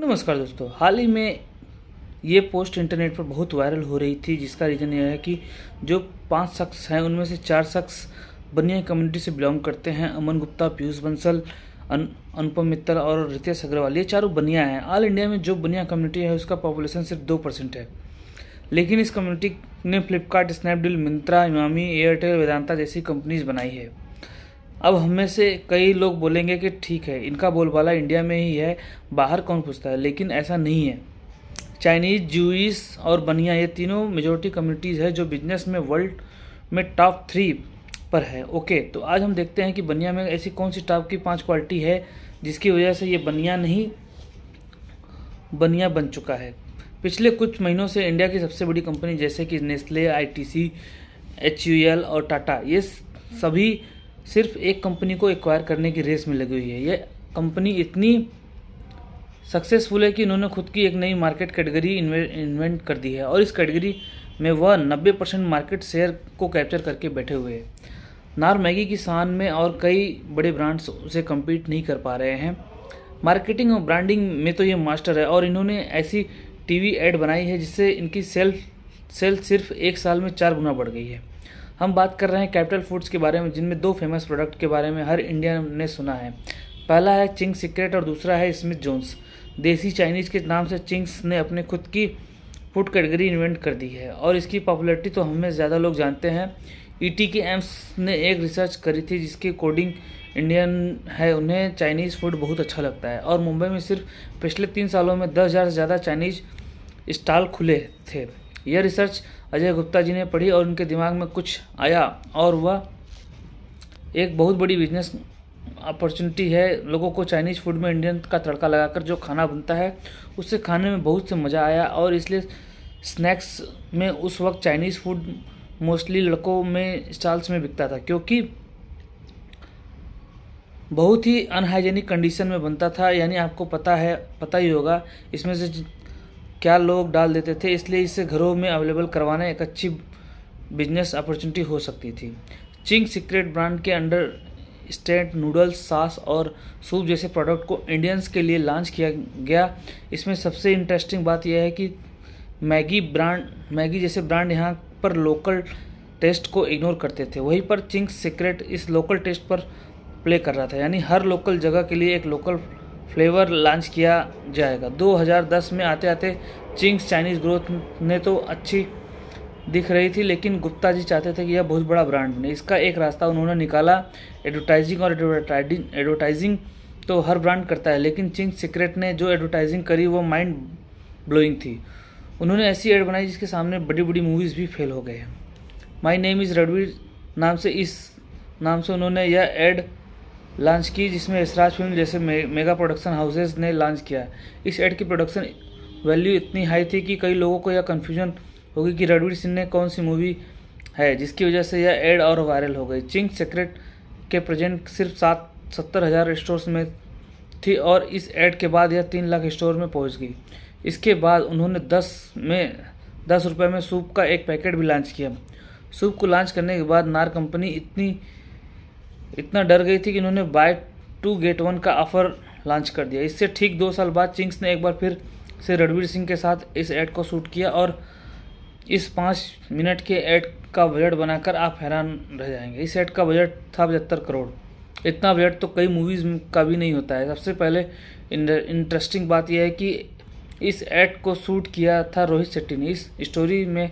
नमस्कार दोस्तों हाल ही में ये पोस्ट इंटरनेट पर बहुत वायरल हो रही थी जिसका रीज़न यह है कि जो पांच शख्स हैं उनमें से चार शख्स बनिया कम्युनिटी से बिलोंग करते हैं अमन गुप्ता पीयूष बंसल अन, अनुपम मित्तल और रितेश अग्रवाल ये चारों बनिया हैं ऑल इंडिया में जो बनिया कम्युनिटी है उसका पॉपुलेशन सिर्फ दो परसेंट है लेकिन इस कम्युनिटी ने Flipkart Snapdeal Myntra Emami Airtel Vedanta जैसी कंपनीज बनाई है अब हमें से कई लोग बोलेंगे कि ठीक है इनका बोलबाला इंडिया में ही है बाहर कौन पूछता है लेकिन ऐसा नहीं है चाइनीज़ जूस और बनिया ये तीनों मेजोरिटी कम्युनिटीज़ है जो बिजनेस में वर्ल्ड में टॉप थ्री पर है ओके तो आज हम देखते हैं कि बनिया में ऐसी कौन सी टॉप की पांच क्वालिटी है जिसकी वजह से ये बनिया नहीं बनिया बन चुका है पिछले कुछ महीनों से इंडिया की सबसे बड़ी कंपनी जैसे कि नेस्ले आई टी और टाटा ये सभी सिर्फ एक कंपनी को एक्वायर करने की रेस में लगी हुई है यह कंपनी इतनी सक्सेसफुल है कि इन्होंने खुद की एक नई मार्केट कैटेगरी इन्वेंट कर दी है और इस कैटेगरी में वह 90 परसेंट मार्केट शेयर को कैप्चर करके बैठे हुए हैं नार मैगी की शान में और कई बड़े ब्रांड्स उसे कम्पीट नहीं कर पा रहे हैं मार्केटिंग और ब्रांडिंग में तो ये मास्टर है और इन्होंने ऐसी टीवी ऐड बनाई है जिससे इनकी सेल सेल सिर्फ एक साल में चार गुना बढ़ गई है हम बात कर रहे हैं कैपिटल फूड्स के बारे में जिनमें दो फेमस प्रोडक्ट के बारे में हर इंडियन ने सुना है पहला है चिंग सीक्रेट और दूसरा है स्मिथ जोन्स देसी चाइनीज़ के नाम से चिंग्स ने अपने खुद की फूड कैटेगरी इन्वेंट कर दी है और इसकी पॉपुलरिटी तो हमें ज़्यादा लोग जानते हैं ई e के एम्स ने एक रिसर्च करी थी जिसकी कोडिंग इंडियन है उन्हें चाइनीज़ फूड बहुत अच्छा लगता है और मुंबई में सिर्फ पिछले तीन सालों में दस हज़ार से ज़्यादा चाइनीज़ स्टॉल खुले थे यह रिसर्च अजय गुप्ता जी ने पढ़ी और उनके दिमाग में कुछ आया और वह एक बहुत बड़ी बिजनेस अपॉर्चुनिटी है लोगों को चाइनीज़ फूड में इंडियन का तड़का लगाकर जो खाना बनता है उससे खाने में बहुत से मज़ा आया और इसलिए स्नैक्स में उस वक्त चाइनीज़ फूड मोस्टली लड़कों में स्टॉल्स में बिकता था क्योंकि बहुत ही अनहाइजेनिक कंडीशन में बनता था यानी आपको पता है पता ही होगा इसमें से क्या लोग डाल देते थे इसलिए इसे घरों में अवेलेबल करवाना एक अच्छी बिजनेस अपॉर्चुनिटी हो सकती थी चिंग सीक्रेट ब्रांड के अंडर स्टेंट नूडल्स सास और सूप जैसे प्रोडक्ट को इंडियंस के लिए लॉन्च किया गया इसमें सबसे इंटरेस्टिंग बात यह है कि मैगी ब्रांड मैगी जैसे ब्रांड यहाँ पर लोकल टेस्ट को इग्नोर करते थे वहीं पर चिंग सीक्रेट इस लोकल टेस्ट पर प्ले कर रहा था यानी हर लोकल जगह के लिए एक लोकल फ्लेवर लॉन्च किया जाएगा 2010 में आते आते चिंग्स चाइनीज़ ग्रोथ ने तो अच्छी दिख रही थी लेकिन गुप्ता जी चाहते थे कि यह बहुत बड़ा ब्रांड बने इसका एक रास्ता उन्होंने निकाला एडवर्टाइजिंग और एडवर्टाइजिंग एडवर्टाइजिंग तो हर ब्रांड करता है लेकिन चिंग सीक्रेट ने जो एडवर्टाइजिंग करी वो माइंड ब्लोइंग थी उन्होंने ऐसी एड बनाई जिसके सामने बड़ी बड़ी मूवीज़ भी फेल हो गए माई नेम इज़ रणवीर नाम से इस नाम से उन्होंने यह एड लॉन्च की जिसमें इसराज फिल्म जैसे मे, मेगा प्रोडक्शन हाउसेज ने लॉन्च किया इस एड की प्रोडक्शन वैल्यू इतनी हाई थी कि कई लोगों को यह कन्फ्यूजन होगी कि रणवीर सिंह ने कौन सी मूवी है जिसकी वजह से यह एड और वायरल हो गई चिंग सेक्रेट के प्रेजेंट सिर्फ सात सत्तर हज़ार स्टोर्स में थी और इस एड के बाद यह तीन लाख स्टोर में पहुंच गई इसके बाद उन्होंने दस में दस रुपये में सूप का एक पैकेट भी लॉन्च किया सूप को लॉन्च करने के बाद नार कंपनी इतनी इतना डर गई थी कि इन्होंने बाय टू गेट वन का ऑफर लॉन्च कर दिया इससे ठीक दो साल बाद चिंग्स ने एक बार फिर से रणवीर सिंह के साथ इस एड को शूट किया और इस पाँच मिनट के ऐड का बजट बनाकर आप हैरान रह जाएंगे इस ऐड का बजट था पचहत्तर करोड़ इतना बजट तो कई मूवीज़ का भी नहीं होता है सबसे पहले इंटरेस्टिंग बात यह है कि इस एड को शूट किया था रोहित शेट्टी ने इस स्टोरी में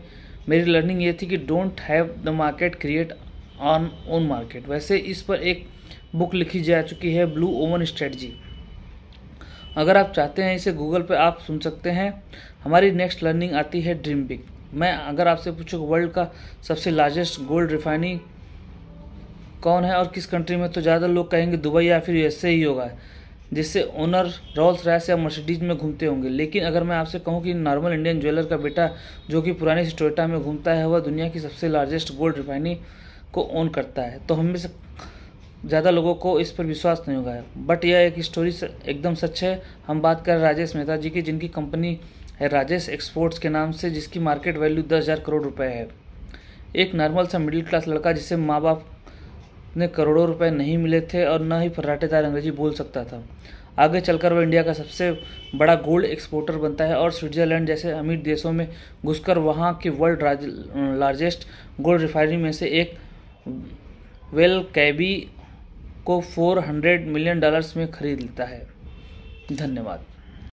मेरी लर्निंग ये थी कि don't have the market create on own market वैसे इस पर एक बुक लिखी जा चुकी है ब्लू ओवन स्ट्रेटजी अगर आप चाहते हैं इसे गूगल पे आप सुन सकते हैं हमारी नेक्स्ट लर्निंग आती है ड्रीम बिग मैं अगर आपसे पूछूँ वर्ल्ड का सबसे लार्जेस्ट गोल्ड रिफाइनिंग कौन है और किस कंट्री में तो ज़्यादा लोग कहेंगे दुबई या फिर यूएसए ही होगा जिससे ओनर रॉल्स रैस या मर्सिडीज में घूमते होंगे लेकिन अगर मैं आपसे कहूँ कि नॉर्मल इंडियन ज्वेलर का बेटा जो कि पुरानी स्टोटा में घूमता है वह दुनिया की सबसे लार्जेस्ट गोल्ड रिफाइनिंग को ऑन करता है तो हम में से ज़्यादा लोगों को इस पर विश्वास नहीं होगा बट यह एक स्टोरी एकदम सच है हम बात कर राजेश मेहता जी की जिनकी कंपनी है राजेश एक्सपोर्ट्स के नाम से जिसकी मार्केट वैल्यू दस हज़ार करोड़ रुपए है एक नॉर्मल सा मिडिल क्लास लड़का जिसे माँ बाप ने करोड़ों रुपए नहीं मिले थे और न ही फर्राटेदार अंग्रेजी बोल सकता था आगे चलकर वह इंडिया का सबसे बड़ा गोल्ड एक्सपोर्टर बनता है और स्विट्जरलैंड जैसे अमीर देशों में घुसकर वहाँ की वर्ल्ड लार्जेस्ट गोल्ड रिफाइनरी में से एक वेल कैबी को 400 मिलियन डॉलर्स में खरीद लेता है धन्यवाद